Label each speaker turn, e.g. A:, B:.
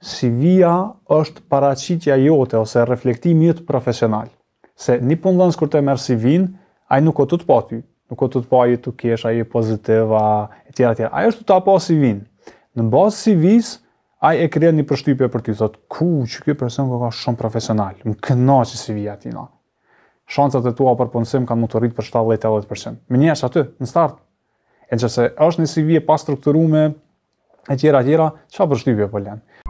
A: CV-a është paraqitja jote ose reflektimi jot profesional. Se një punëdhënës kur të merë CV-në, ai nuk o të të pa po ty, nuk o të të pa po ju të kesh, ai pozitiv, a e tjera tjera. Ai është të ta pa po CV-në. Në basë CV-së, ai e kërë një përshtypje për ty, thotë, ku që kjo person ka ka shumë profesional, më këna që CV-a tina. Shancët e tua për punësim kanë më të rritë për 70-80%. Më njështë aty, në start. E në që se është një CV e pa strukturume, e tjera tjera, që përshtypje për lenë.